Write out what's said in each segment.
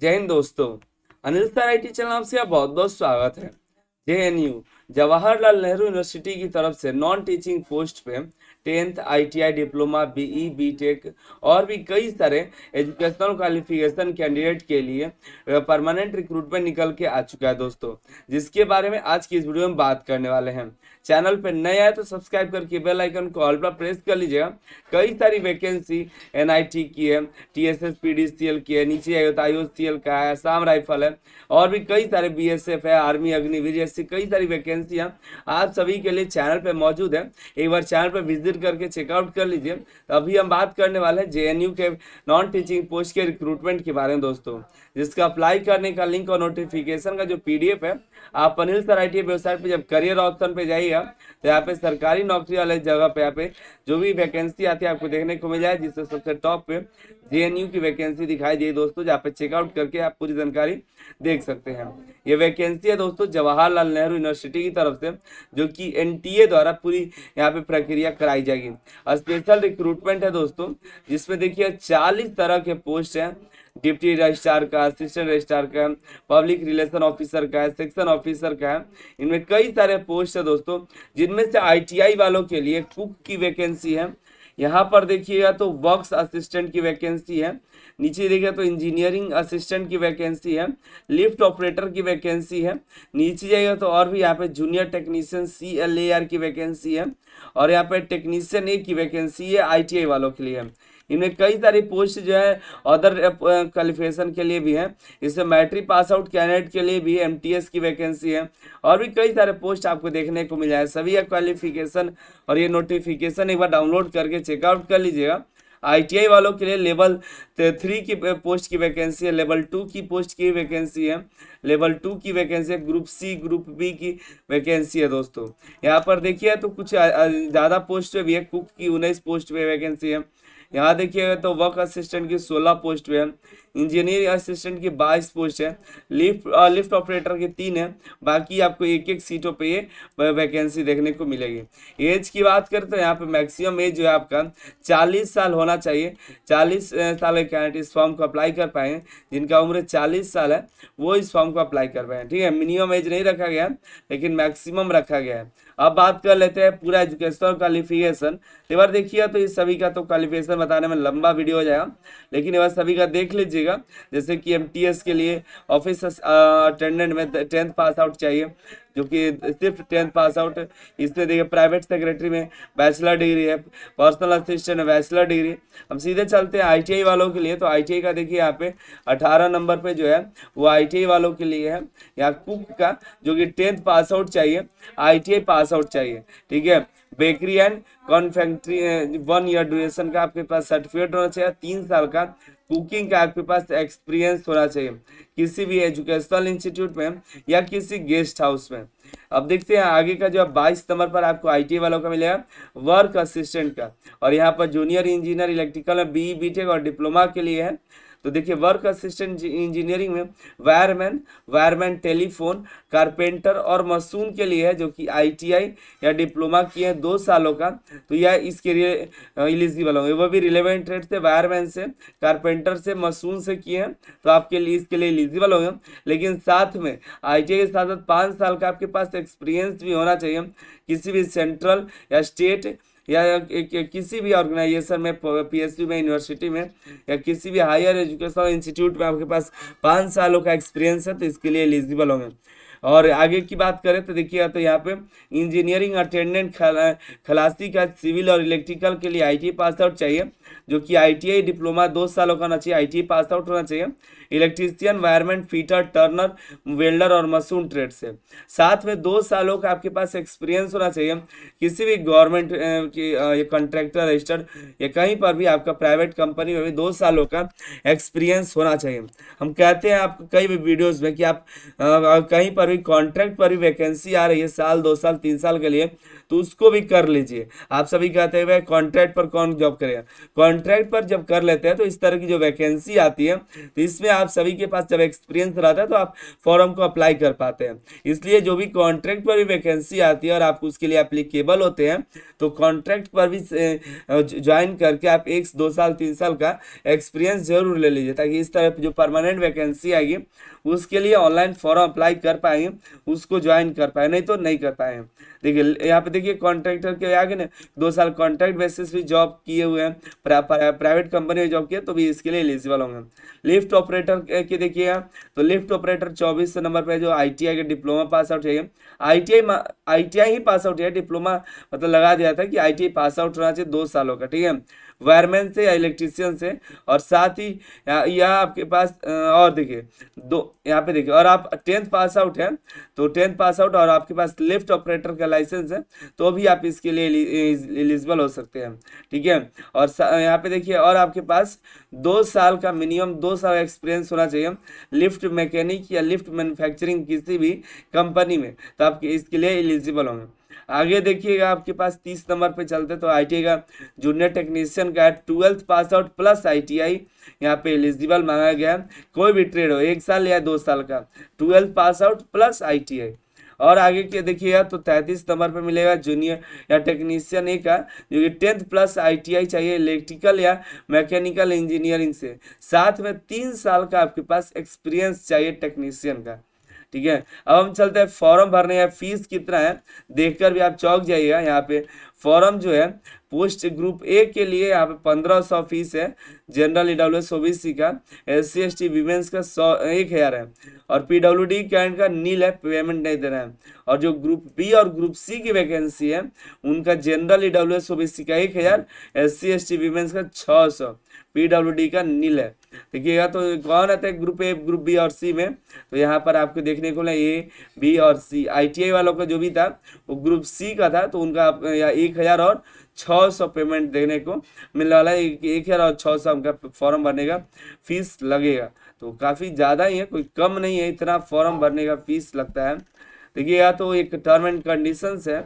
जय हिंद दोस्तों Anil IT channel आपसे बहुत बहुत स्वागत है जे जवाहरलाल नेहरू यूनिवर्सिटी की तरफ से नॉन टीचिंग पोस्ट पे tenth ITI diploma BE BTech और भी कई सारे एजुकेशनल क्वालिफिकेशन कैंडिडेट के लिए परमानेंट रिक्रूटमेंट निकल के आ चुका है दोस्तों जिसके बारे में आज की इस वीडियो में बात करने वाले हैं चैनल तो पर नए आए तो सब्सक्राइब करके बेल आइकन को ऑल पर प्रेस कर लीजिएगा कई सारी वैकेंसी एनआईटी की है टीएसएस पीडीसीएल की है नीचे आयो तो आईओसीएल का है आसाम राइफल है और भी कई सारे बीएसएफ है आर्मी अग्निवीर जैसी कई सारी वैकेंसियाँ आप सभी के लिए चैनल पर मौजूद है एक बार चैनल पर विजिट विजिट करके चेकआउट कर लीजिए अभी हम बात करने वाले हैं जेएनयू के नॉन टीचिंग पोस्ट के रिक्रूटमेंट के बारे में दोस्तों जिसका अप्लाई करने का लिंक और नोटिफिकेशन का जो पीडीएफ है आप अनिल सर आई वेबसाइट पर जब करियर ऑप्शन पर जाइएगा तो यहाँ पे सरकारी नौकरी वाले जगह पे यहाँ पे जो भी वैकेंसी आती है आपको देखने को मिल जाए जिससे सबसे टॉप पे जेएनयू की वैकेंसी दिखाई दे दोस्तों जहाँ पे चेकआउट करके आप पूरी जानकारी देख सकते हैं ये वैकेंसी है दोस्तों जवाहरलाल नेहरू यूनिवर्सिटी की तरफ से जो कि एन द्वारा पूरी यहाँ पे प्रक्रिया कराई जाएगी स्पेशल रिक्रूटमेंट है दोस्तों जिसमें देखिए चालीस तरह के पोस्ट हैं डिप्टी रजिस्ट्रार का असिस्टेंट रजिस्ट्रार का पब्लिक रिलेशन ऑफिसर का है सेक्शन ऑफिसर का है इनमें कई सारे पोस्ट है दोस्तों जिनमें से आई वालों के लिए कुक की वैकेंसी है यहाँ पर देखिएगा तो वर्क असिस्टेंट की वैकेंसी है नीचे देखिए तो इंजीनियरिंग असिस्टेंट की वैकेंसी है लिफ्ट ऑपरेटर की वैकेंसी है नीचे जाइएगा तो और भी यहाँ पे junior technician C L A R की वैकेंसी है और यहाँ पे टेक्नीशियन ए की वैकेंसी है आई वालों के लिए है इनमें कई सारी पोस्ट जो है अदर क्वालिफिकेशन के लिए भी है इसमें मैट्रिक पास आउट कैंडिडेट के लिए भी एम की वैकेंसी है और भी कई सारे पोस्ट आपको देखने को मिल जाए सभी क्वालिफिकेशन और ये नोटिफिकेशन एक बार डाउनलोड करके चेकआउट कर लीजिएगा आईटीआई वालों के लिए लेवल थ्री की पोस्ट की वैकेंसी है लेवल टू की पोस्ट की वैकेंसी है लेवल टू की वैकेंसी है ग्रुप सी ग्रुप बी की वैकेंसी है दोस्तों यहाँ पर देखिए तो कुछ ज़्यादा पोस्ट पे भी है कुक की उन्नीस पोस्ट पे वैकेंसी है यहाँ देखिएगा तो वर्क असिस्टेंट की 16 पोस्ट है इंजीनियर असिस्टेंट की 22 पोस्ट है लिफ्ट लिफ्ट ऑपरेटर की तीन है बाकी आपको एक एक सीटों पे ये वैकेंसी देखने को मिलेगी एज की बात करें तो यहाँ पे मैक्सिमम एज जो है आपका 40 साल होना चाहिए 40 साल के कैंडिडेट इस फॉर्म को अप्लाई कर पाएंगे जिनका उम्र चालीस साल है वो इस फॉर्म को अप्लाई कर पाएंगे ठीक है मिनिमम एज नहीं रखा गया लेकिन मैक्सिमम रखा गया है अब बात कर लेते हैं पूरा एजुकेशनल क्वालिफिकेशन एक बार देखिएगा तो इस सभी का तो क्वालिफिकेशन बताने में लंबा वीडियो हो जाएगा लेकिन एक सभी का देख लीजिएगा जैसे कि एम के लिए ऑफिस अटेंडेंट में टेंथ पास आउट चाहिए जो कि सिर्फ टेंथ पास आउट है इसमें देखिए प्राइवेट सेक्रेटरी में बैचलर डिग्री है पर्सनल असिस्टेंट है बैचलर डिग्री हम सीधे चलते हैं आईटीआई वालों के लिए तो आईटीआई का देखिए यहाँ पे अठारह नंबर पे जो है वो आईटीआई वालों के लिए है यहाँ कुक का जो कि टेंथ पास आउट चाहिए आई पास आउट चाहिए ठीक है bakery and confectionery one year duration का आपके पास सर्टिफिकेट होना चाहिए तीन साल का कुकिंग का आपके पास एक्सपीरियंस होना चाहिए किसी भी एजुकेशनल इंस्टीट्यूट में या किसी गेस्ट हाउस में अब देखते हैं आगे का जो अब बाईस सितंबर पर आपको आईटी e वालों का मिलेगा वर्क असिस्टेंट का और यहाँ पर जूनियर इंजीनियर इलेक्ट्रिकल में बी बीटेक e और डिप्लोमा के लिए है तो देखिए वर्क असिस्टेंट इंजीनियरिंग में वायरमैन वायरमैन टेलीफोन कारपेंटर और मसून के लिए है जो कि आईटीआई या डिप्लोमा किए हैं दो सालों का तो यह इसके लिए एलिजिबल होंगे वो भी रिलेवेंट रेट से वायरमैन से कारपेंटर से मसून से किए हैं तो आपके लिए इसके लिए एलिजिबल होंगे लेकिन साथ में आई के साथ साथ पाँच साल का आपके पास एक्सपीरियंस तो भी होना चाहिए किसी भी सेंट्रल या स्टेट या किसी भी ऑर्गेनाइजेशन में पीएसयू में यूनिवर्सिटी में या किसी भी हायर एजुकेशनल इंस्टीट्यूट में आपके पास पाँच सालों का एक्सपीरियंस है तो इसके लिए एलिजिबल होंगे और आगे की बात करें तो देखिएगा तो यहाँ पे इंजीनियरिंग अटेंडेंट खला, खलासी का सिविल और इलेक्ट्रिकल के लिए आई पास आउट चाहिए जो कि आई डिप्लोमा e दो सालों का होना चाहिए आई पास आउट होना चाहिए electrician wireman fitter turner welder और मसून ट्रेड से साथ में दो सालों का आपके पास एक्सपीरियंस होना चाहिए किसी भी गवर्नमेंट की कॉन्ट्रैक्टर रजिस्टर्ड या कहीं पर भी आपका प्राइवेट कंपनी में भी दो सालों का एक्सपीरियंस होना चाहिए हम कहते हैं आप कई भी वीडियोज़ में कि आप आ, कहीं पर भी कोई कॉन्ट्रैक्ट पर भी वैकेंसी आ रही है साल दो साल तीन साल के लिए तो उसको भी कर लीजिए आप सभी कहते हैं भाई कॉन्ट्रैक्ट पर कौन जॉब करेगा कॉन्ट्रैक्ट पर जब कर लेते हैं तो इस तरह की जो वैकेंसी आती है तो इसमें आप सभी के पास जब एक्सपीरियंस रहता है तो आप फॉर्म को अप्लाई कर पाते हैं इसलिए जो भी कॉन्ट्रैक्ट पर भी वैकेंसी आती है और आप उसके लिए अप्लीकेबल होते हैं तो कॉन्ट्रैक्ट पर भी ज्वाइन करके आप एक दो साल तीन साल का एक्सपीरियंस जरूर ले लीजिए ताकि इस तरह जो परमानेंट वैकेंसी आएगी उसके लिए ऑनलाइन फॉर्म अप्लाई कर पाए पाए उसको ज्वाइन कर पाए नहीं तो नहीं कर पाए देखिए यहाँ पे देखिए कॉन्ट्रैक्टर के आगे ना दो साल कॉन्ट्रैक्ट बेसिस भी जॉब किए हुए हैं प्राइवेट कंपनी में जॉब किए तो भी इसके लिए एलिजिबल होंगे लिफ्ट ऑपरेटर के देखिए तो लिफ्ट ऑपरेटर चौबीस नंबर पर जो आई के डिप्लोमा पास आउट है आई आई ही पास आउट है डिप्लोमा मतलब लगा दिया था कि आई पास आउट होना चाहिए दो सालों का ठीक है वायरमैन से या इलेक्ट्रीशियन से और साथ ही यह आपके पास और देखिए दो यहाँ पे देखिए और आप टेंथ पास आउट हैं तो टेंथ पास आउट और आपके पास लिफ्ट ऑपरेटर का लाइसेंस है तो भी आप इसके लिए एलिजिबल हो सकते हैं ठीक है और यहाँ पे देखिए और आपके पास दो साल का मिनिमम दो साल एक्सपीरियंस होना चाहिए लिफ्ट मैकेनिक या लिफ्ट मैन्युफैक्चरिंग किसी भी कंपनी में तो आप इसके लिए एलिजिबल होंगे आगे देखिएगा आपके पास तीस नंबर पे चलते तो आई का जूनियर टेक्नीशियन का twelfth pass out plus I T I यहाँ पे एलिजिबल मांगा गया कोई भी ट्रेड हो एक साल या दो साल का twelfth pass out plus I T I और आगे के देखिएगा तो तैंतीस नंबर पर मिलेगा जूनियर या टेक्नीशियन ए का जो कि टेंथ प्लस आईटीआई चाहिए इलेक्ट्रिकल या मैकेनिकल इंजीनियरिंग से साथ में तीन साल का आपके पास एक्सपीरियंस चाहिए टेक्नीशियन का ठीक है अब हम चलते हैं फॉर्म भरने या फीस कितना है देखकर भी आप चौक जाइएगा यहाँ पे फॉरम जो है पोस्ट ग्रुप ए के लिए यहाँ पे पंद्रह सौ फीस है general E W S O B C का S C S T women's का सौ एक हज़ार है और पी डब्ल्यू डी कैंड का नील है पेमेंट नहीं दे रहे हैं और जो ग्रुप बी और ग्रुप सी की वैकेंसी है उनका general E W S O B C का एक हज़ार S C S T women's का छः सौ पी डब्ल्यू डी का नील है देखिएगा तो कौन रहता है ग्रुप ए ग्रुप बी और सी में तो यहाँ पर आपको देखने को मिला ए बी और सी आई टी आई वालों का जो भी था वो ग्रुप सी का था तो उनका या ए एक हज़ार और छः सौ पेमेंट देखने को मिलने वाला है एक हज़ार और छः सौ उनका फॉर्म भरने का फीस लगेगा तो काफ़ी ज़्यादा ही है कोई कम नहीं है इतना फॉर्म भरने का फीस लगता है देखिए या तो एक टर्म एंड कंडीशंस है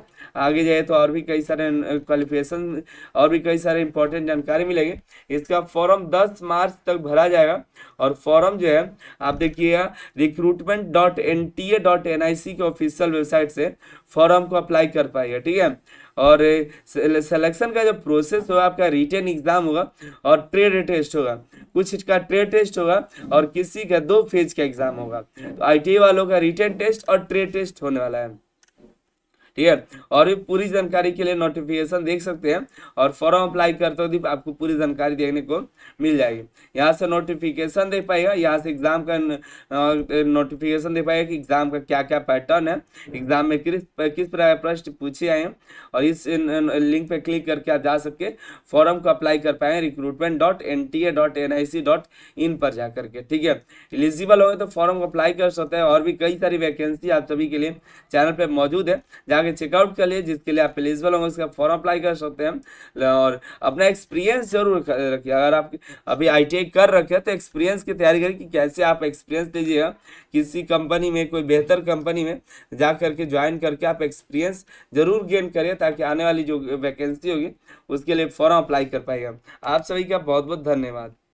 आगे जाए तो और भी कई सारे क्वालिफिकेशन और भी कई सारे इंपॉर्टेंट जानकारी मिलेगी इसका फॉर्म दस मार्च तक भरा जाएगा और फॉर्म जो है आप देखिएगा recruitment dot N T A dot N I C के ऑफिशियल वेबसाइट से फॉर्म को अप्लाई कर पाएगा ठीक है और सिलेक्शन का जो प्रोसेस होगा आपका रिटर्न एग्जाम होगा और ट्रेड टेस्ट होगा कुछ का ट्रेड टेस्ट होगा और किसी का दो फेज का एग्जाम होगा तो आई वालों का रिटर्न टेस्ट और ट्रेड टेस्ट होने वाला है ठीक है और भी पूरी जानकारी के लिए नोटिफिकेशन देख सकते हैं और फॉर्म अप्लाई करते हो आपको पूरी जानकारी देखने को मिल जाएगी यहाँ से नोटिफिकेशन देख पाएगा यहाँ से एग्जाम का नोटिफिकेशन देख पाएगा कि एग्जाम का क्या क्या पैटर्न है एग्जाम में किस किस प्रश्न पूछे आए हैं और इस लिंक पर क्लिक करके आप जा सके फॉर्म को अप्लाई कर पाए recruitment dot N T A dot N I C dot in पर जा करके ठीक है एलिजिबल हो तो फॉर्म को अप्लाई कर सकते हैं और भी कई सारी वैकेंसी आप सभी के लिए चैनल पर मौजूद है जाकर जाके चेकआउट कर लिए जिसके लिए आप एलिजिबल होंगे उसका फॉर्म अप्लाई कर सकते हैं और अपना एक्सपीरियंस जरूर रखिए अगर आप अभी आई कर रखे हैं तो एक्सपीरियंस की तैयारी करें कि कैसे आप एक्सपीरियंस लीजिएगा किसी कंपनी में कोई बेहतर कंपनी में जा करके ज्वाइन करके आप एक्सपीरियंस जरूर गेन करिए ताकि आने वाली जो वैकेंसी होगी उसके लिए फॉर्म अप्लाई कर पाएगा आप सभी का बहुत बहुत धन्यवाद